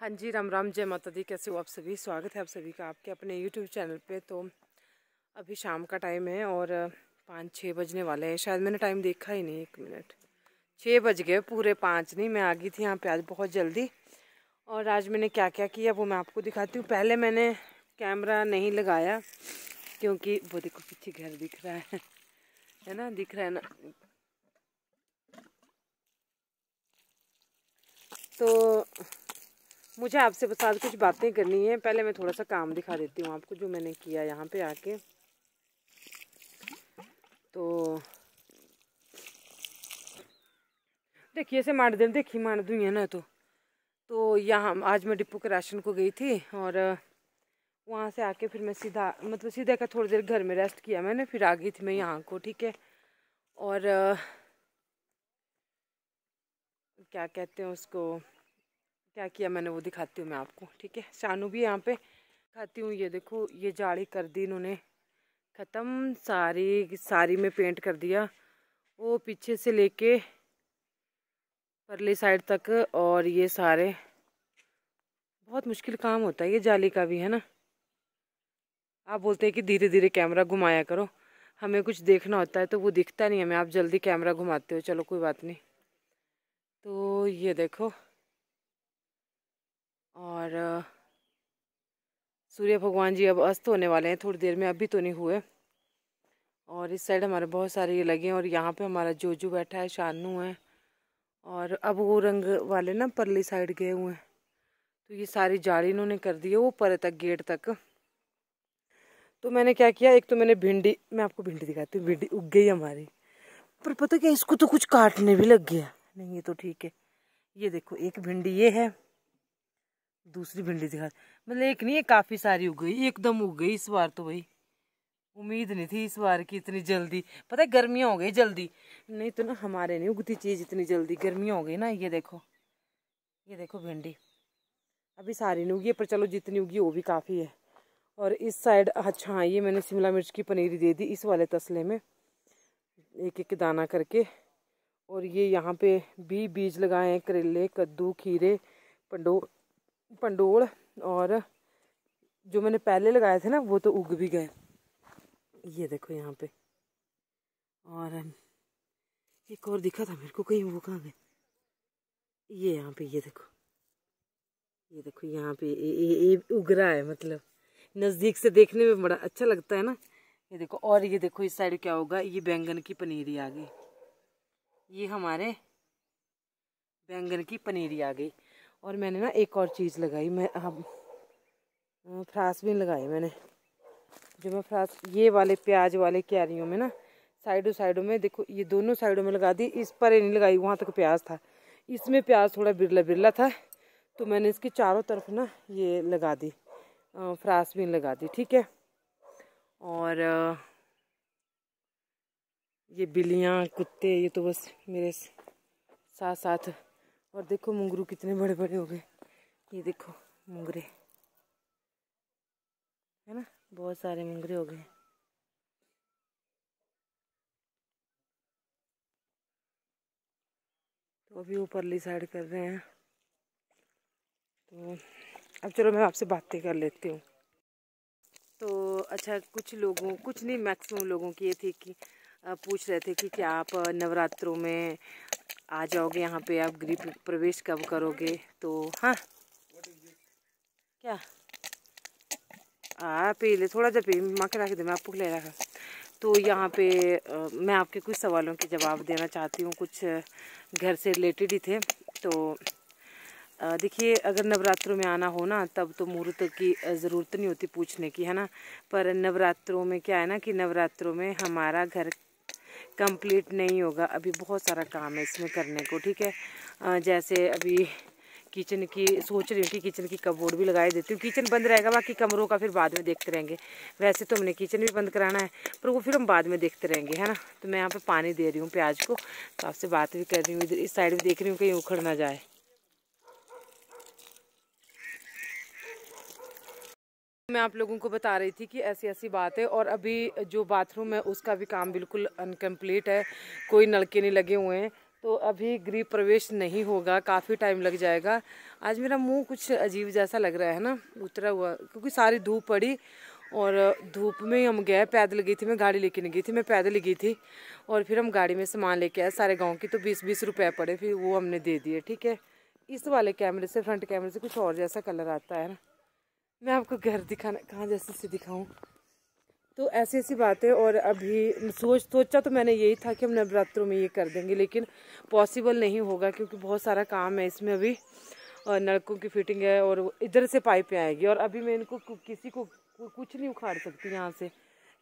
हाँ जी राम राम जय माता दी कैसे हो आप सभी स्वागत है आप सभी का आपके अपने यूट्यूब चैनल पे तो अभी शाम का टाइम है और पाँच छः बजने वाले हैं शायद मैंने टाइम देखा ही नहीं एक मिनट छः बज गए पूरे पाँच नहीं मैं आ गई थी यहाँ पे आज बहुत जल्दी और आज मैंने क्या क्या किया वो मैं आपको दिखाती हूँ पहले मैंने कैमरा नहीं लगाया क्योंकि वो देखो पीछे घर दिख रहा है है ना दिख रहा है ना तो मुझे आपसे बस कुछ बातें करनी है पहले मैं थोड़ा सा काम दिखा देती हूँ आपको जो मैंने किया यहाँ पे आके तो देखिए ऐसे मार दें देखिए मार दूँ ना तो तो यहाँ आज मैं डिपो के राशन को गई थी और वहाँ से आके फिर मैं सीधा मतलब सीधा का थोड़ी देर घर में रेस्ट किया मैंने फिर आ गई थी मैं यहाँ को ठीक है और क्या कहते हैं उसको क्या किया मैंने वो दिखाती हूँ मैं आपको ठीक है शानू भी यहाँ पे खाती हूँ ये देखो ये जाड़ी कर दी इन्होंने ख़त्म सारी सारी में पेंट कर दिया वो पीछे से लेके परली साइड तक और ये सारे बहुत मुश्किल काम होता है ये जाली का भी है ना आप बोलते हैं कि धीरे धीरे कैमरा घुमाया करो हमें कुछ देखना होता है तो वो दिखता नहीं हमें आप जल्दी कैमरा घुमाते हो चलो कोई बात नहीं तो ये देखो और सूर्य भगवान जी अब अस्त होने वाले हैं थोड़ी देर में अभी तो नहीं हुए और इस साइड हमारे बहुत सारे ये लगे हैं और यहाँ पे हमारा जोजू बैठा है शानू है और अब वो रंग वाले ना परली साइड गए हुए हैं तो ये सारी जाली इन्होंने कर दी है वो पर तक गेट तक तो मैंने क्या किया एक तो मैंने भिंडी मैं आपको भिंडी दिखाती हूँ भिंडी उग गई हमारी पर पता क्या इसको तो कुछ काटने भी लग गया नहीं ये तो ठीक है ये देखो एक भिंडी ये है दूसरी भिंडी दिखा मतलब एक नहीं है काफ़ी सारी उग गई एकदम उग गई इस बार तो भाई उम्मीद नहीं थी इस बार की इतनी जल्दी पता है गर्मियाँ हो गई जल्दी नहीं तो ना हमारे नहीं उगती चीज़ इतनी जल्दी गर्मियाँ हो गई ना ये देखो ये देखो भिंडी अभी सारी नहीं उगी पर चलो जितनी उगी वो भी काफ़ी है और इस साइड अच्छा हाँ ये मैंने शिमला मिर्च की पनीरी दे दी इस वाले तसले में एक एक दाना करके और ये यहाँ पे भी बीज लगाए हैं करेले कद्दू खीरे पंडो पंडोल और जो मैंने पहले लगाए थे ना वो तो उग भी गए ये देखो यहाँ पे और एक और दिखा था मेरे को कहीं वो कहाँ गए ये यहाँ पे ये देखो ये देखो यहाँ पे ये उग रहा है मतलब नज़दीक से देखने में बड़ा अच्छा लगता है ना ये देखो और ये देखो इस साइड क्या होगा ये बैंगन की पनीरी आ गई ये हमारे बैंगन की पनीरी आ गई और मैंने ना एक और चीज़ लगाई मैं अब फ्रास भी लगाई मैंने जो मैं फ्रास ये वाले प्याज वाले क्यारियों में ना साइडों साइडों में देखो ये दोनों साइडों में लगा दी इस पर नहीं लगाई वहाँ तक प्याज था इसमें प्याज थोड़ा बिरला बिरला था तो मैंने इसके चारों तरफ ना ये लगा दी फ्रास भी लगा दी ठीक है और ये बिल्लियाँ कुत्ते ये तो बस मेरे साथ साथ और देखो मुंगरू कितने बड़े बड़े हो गए ये देखो मुंगरे है ना बहुत सारे मुंगरे हो गए तो अभी ऊपरली साइड कर रहे हैं तो अब चलो मैं आपसे बातें कर लेती हूँ तो अच्छा कुछ लोगों कुछ नहीं मैक्सिमम लोगों की ये थी कि पूछ रहे थे कि क्या आप नवरात्रों में आ जाओगे यहाँ पे आप गृह प्रवेश कब करोगे तो हाँ क्या हाँ पीले थोड़ा जा पी माँ के रख दे मैं आपको ले रखा तो यहाँ पे आ, मैं आपके कुछ सवालों के जवाब देना चाहती हूँ कुछ घर से रिलेटेड ही थे तो देखिए अगर नवरात्रों में आना हो ना तब तो मुहूर्त की ज़रूरत नहीं होती पूछने की है ना पर नवरात्रों में क्या है ना कि नवरात्रों में हमारा घर कंप्लीट नहीं होगा अभी बहुत सारा काम है इसमें करने को ठीक है जैसे अभी किचन की सोच रही हूँ कि किचन की कबोर्ड भी लगाई देती हूँ किचन बंद रहेगा बाकी कमरों का फिर बाद में देखते रहेंगे वैसे तो हमने किचन भी बंद कराना है पर वो फिर हम बाद में देखते रहेंगे है ना तो मैं यहाँ पे पानी दे रही हूँ प्याज को तो आपसे बात भी कर रही हूँ इधर इस साइड भी देख रही हूँ कहीं उखड़ ना जाए मैं आप लोगों को बता रही थी कि ऐसी ऐसी बात है और अभी जो बाथरूम है उसका भी काम बिल्कुल अनकम्प्लीट है कोई नलके नहीं लगे हुए हैं तो अभी गृह प्रवेश नहीं होगा काफ़ी टाइम लग जाएगा आज मेरा मुंह कुछ अजीब जैसा लग रहा है ना उतरा हुआ क्योंकि सारी धूप पड़ी और धूप में ही हम गए पैदल गई थी मैं गाड़ी लेके नहीं गई थी मैं पैदल ही गई थी और फिर हम गाड़ी में सामान लेके आए सारे गांव की तो बीस बीस रुपए पड़े फिर वो हमने दे दिए ठीक है इस वाले कैमरे से फ्रंट कैमरे से कुछ और जैसा कलर आता है ना मैं आपको घर दिखाना कहाँ जैसे से दिखाऊँ तो ऐसी ऐसी बातें और अभी सोच सोचा तो मैंने यही था कि हम नवरात्रों में ये कर देंगे लेकिन पॉसिबल नहीं होगा क्योंकि बहुत सारा काम है इसमें अभी और नलकों की फिटिंग है और इधर से पाइपें आएगी और अभी मैं इनको किसी को कुछ नहीं उखाड़ सकती यहाँ से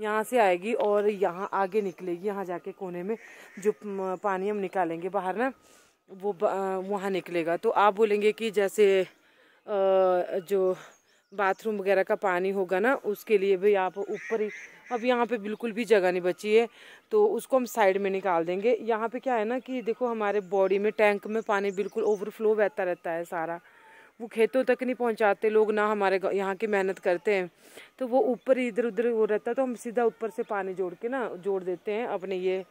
यहाँ से आएगी और यहाँ आगे निकलेगी यहाँ जाके कोने में जो पानी हम निकालेंगे बाहर ना वो वहाँ निकलेगा तो आप बोलेंगे कि जैसे जो बाथरूम वगैरह का पानी होगा ना उसके लिए भी आप ऊपर ही अब यहाँ पे बिल्कुल भी जगह नहीं बची है तो उसको हम साइड में निकाल देंगे यहाँ पे क्या है ना कि देखो हमारे बॉडी में टैंक में पानी बिल्कुल ओवरफ्लो बहता रहता है सारा वो खेतों तक नहीं पहुँचाते लोग ना हमारे यहाँ की मेहनत करते हैं तो वो ऊपर इधर उधर वो रहता है तो हम सीधा ऊपर से पानी जोड़ के ना जोड़ देते हैं अपने ये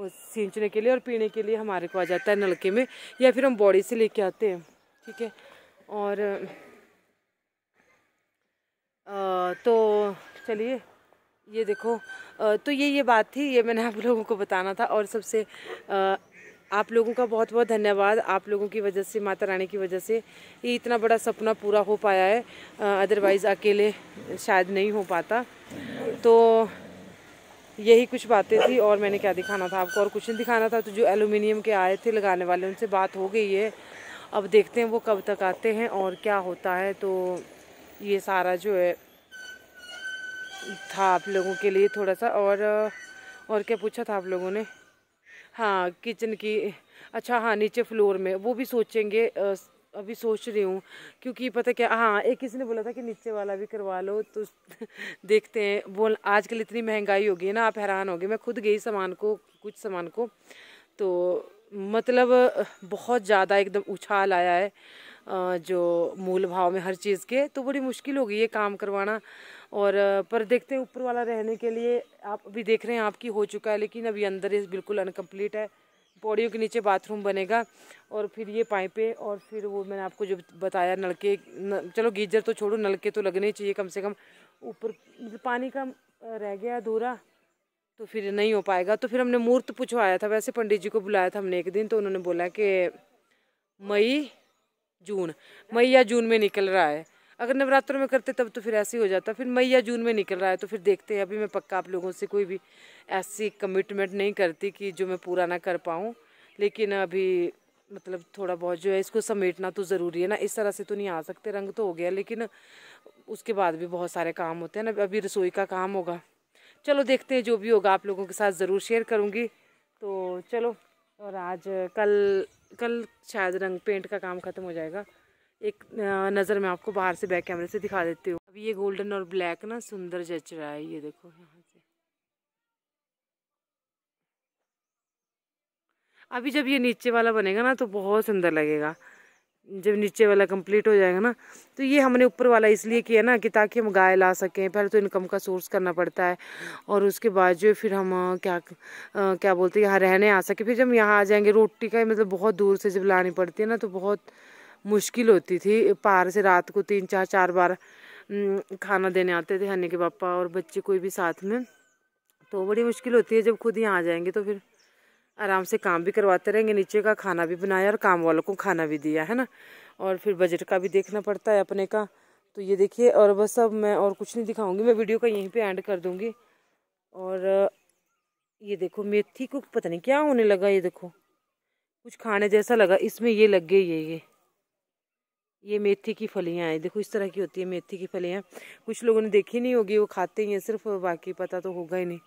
सींचने के लिए और पीने के लिए हमारे को आ जाता है नलके में या फिर हम बॉडी से लेके आते हैं ठीक है और तो चलिए ये देखो तो ये ये बात थी ये मैंने आप लोगों को बताना था और सबसे आप लोगों का बहुत बहुत धन्यवाद आप लोगों की वजह से माता रानी की वजह से ये इतना बड़ा सपना पूरा हो पाया है अदरवाइज़ अकेले शायद नहीं हो पाता तो यही कुछ बातें थी और मैंने क्या दिखाना था आपको और कुछ नहीं दिखाना था तो जो एलुमिनियम के आए थे लगाने वाले उनसे बात हो गई है अब देखते हैं वो कब तक आते हैं और क्या होता है तो ये सारा जो है था आप लोगों के लिए थोड़ा सा और और क्या पूछा था आप लोगों ने हाँ किचन की अच्छा हाँ नीचे फ्लोर में वो भी सोचेंगे अभी सोच रही हूँ क्योंकि पता क्या हाँ एक किसी ने बोला था कि नीचे वाला भी करवा लो तो देखते हैं बोल आजकल इतनी महंगाई होगी है ना आप हैरान होगे मैं खुद गई सामान को कुछ सामान को तो मतलब बहुत ज़्यादा एकदम उछाल आया है जो मूल भाव में हर चीज़ के तो बड़ी मुश्किल हो गई है काम करवाना और पर देखते हैं ऊपर वाला रहने के लिए आप अभी देख रहे हैं आपकी हो चुका है लेकिन अभी अंदर ये बिल्कुल अनकम्प्लीट है पौड़ियों के नीचे बाथरूम बनेगा और फिर ये पाइपें और फिर वो मैंने आपको जो बताया नलके न, चलो गीजर तो छोड़ो नलके तो लगने चाहिए कम से कम ऊपर मतलब पानी का रह गया अधूरा तो फिर नहीं हो पाएगा तो फिर हमने मूर्त पूछवाया था वैसे पंडित जी को बुलाया था हमने एक दिन तो उन्होंने बोला कि मई जून मई या जून में निकल रहा है अगर नवरात्रों में करते तब तो फिर ऐसे ही हो जाता फिर मई या जून में निकल रहा है तो फिर देखते हैं अभी मैं पक्का आप लोगों से कोई भी ऐसी कमिटमेंट नहीं करती कि जो मैं पूरा ना कर पाऊँ लेकिन अभी मतलब थोड़ा बहुत जो है इसको समेटना तो ज़रूरी है ना इस तरह से तो नहीं आ सकते रंग तो हो गया लेकिन उसके बाद भी बहुत सारे काम होते हैं ना अभी रसोई का काम होगा चलो देखते हैं जो भी होगा आप लोगों के साथ ज़रूर शेयर करूँगी तो चलो और आज कल कल शायद रंग पेंट का काम ख़त्म हो जाएगा एक नज़र मैं आपको बाहर से बैक कैमरे से दिखा देती हूँ अभी ये गोल्डन और ब्लैक ना सुंदर जच रहा है ये देखो यहाँ से अभी जब ये नीचे वाला बनेगा ना तो बहुत सुंदर लगेगा जब नीचे वाला कंप्लीट हो जाएगा ना तो ये हमने ऊपर वाला इसलिए किया ना कि ताकि हम गाय ला सकें पहले तो इनकम का सोर्स करना पड़ता है और उसके बाद जो फिर हम क्या क्या बोलते हैं यहाँ रहने आ सके फिर जब यहाँ आ जाएंगे रोटी का मतलब बहुत दूर से जब लानी पड़ती है ना तो बहुत मुश्किल होती थी पार से रात को तीन चार चार बार खाना देने आते थे हनी के पापा और बच्चे कोई भी साथ में तो बड़ी मुश्किल होती है जब खुद यहाँ आ जाएंगे तो फिर आराम से काम भी करवाते रहेंगे नीचे का खाना भी बनाया और काम वालों को खाना भी दिया है ना और फिर बजट का भी देखना पड़ता है अपने का तो ये देखिए और बस अब मैं और कुछ नहीं दिखाऊंगी मैं वीडियो का यहीं पे एंड कर दूंगी और ये देखो मेथी को पता नहीं क्या होने लगा ये देखो कुछ खाने जैसा लगा इसमें ये लग गए ये ये ये मेथी की फलियाँ हैं देखो इस तरह की होती है मेथी की फलियाँ कुछ लोगों ने देखी नहीं होगी वो खाते ही हैं सिर्फ बाकी पता तो होगा ही नहीं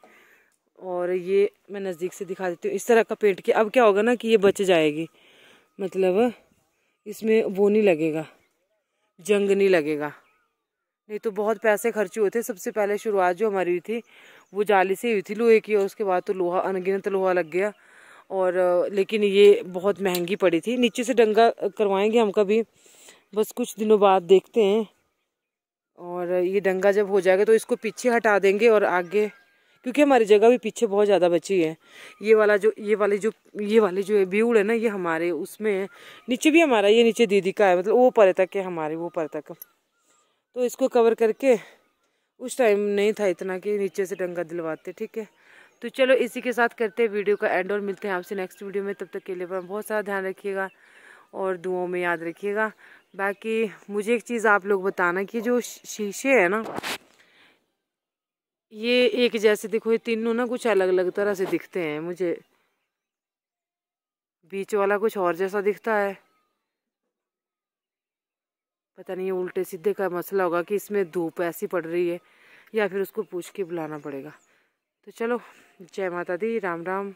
और ये मैं नज़दीक से दिखा देती हूँ इस तरह का पेंट किया अब क्या होगा ना कि ये बच जाएगी मतलब इसमें वो नहीं लगेगा जंग नहीं लगेगा नहीं तो बहुत पैसे खर्च हुए थे सबसे पहले शुरुआत जो हमारी हुई थी वो जाली से हुई थी लोहे की और उसके बाद तो लोहा अनगिनत लोहा लग गया और लेकिन ये बहुत महंगी पड़ी थी नीचे से डंगा करवाएंगे हम कभी बस कुछ दिनों बाद देखते हैं और ये डंगा जब हो जाएगा तो इसको पीछे हटा देंगे और आगे क्योंकि हमारी जगह भी पीछे बहुत ज़्यादा बची है ये वाला जो ये वाले जो ये वाले जो ब्यूड़ है ना ये हमारे उसमें है नीचे भी हमारा ये नीचे दीदी का है मतलब वो परे तक है हमारे वो परे तक तो इसको कवर करके उस टाइम नहीं था इतना कि नीचे से डंगा दिलवाते ठीक है तो चलो इसी के साथ करते हैं वीडियो का एंड और मिलते हैं आपसे नेक्स्ट वीडियो में तब तक के लिए पर बहुत सारा ध्यान रखिएगा और दुआओं में याद रखिएगा बाकी मुझे एक चीज़ आप लोग बताना कि जो शीशे है ना ये एक जैसे देखो ये तीनों ना कुछ अलग अलग तरह से दिखते हैं मुझे बीच वाला कुछ और जैसा दिखता है पता नहीं उल्टे सीधे का मसला होगा कि इसमें धूप ऐसी पड़ रही है या फिर उसको पूछ के बुलाना पड़ेगा तो चलो जय माता दी राम राम